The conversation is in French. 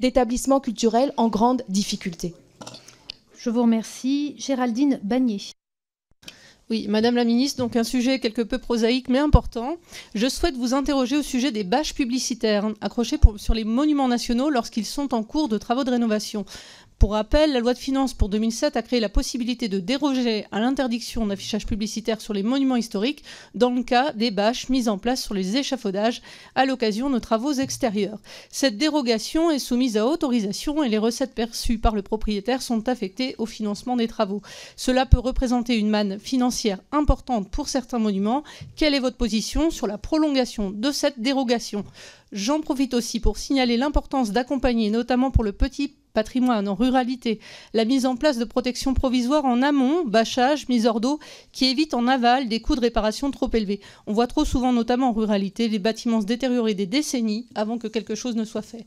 d'établissements culturels en grande difficulté. Je vous remercie. Géraldine Bagné. Oui, Madame la Ministre, donc un sujet quelque peu prosaïque mais important. Je souhaite vous interroger au sujet des bâches publicitaires accrochées sur les monuments nationaux lorsqu'ils sont en cours de travaux de rénovation. Pour rappel, la loi de finances pour 2007 a créé la possibilité de déroger à l'interdiction d'affichage publicitaire sur les monuments historiques dans le cas des bâches mises en place sur les échafaudages à l'occasion de travaux extérieurs. Cette dérogation est soumise à autorisation et les recettes perçues par le propriétaire sont affectées au financement des travaux. Cela peut représenter une manne financière importante pour certains monuments. Quelle est votre position sur la prolongation de cette dérogation J'en profite aussi pour signaler l'importance d'accompagner, notamment pour le petit patrimoine, en ruralité, la mise en place de protections provisoires en amont, bâchage, mise hors d'eau, qui évite en aval des coûts de réparation trop élevés. On voit trop souvent, notamment en ruralité, les bâtiments se détériorer des décennies avant que quelque chose ne soit fait.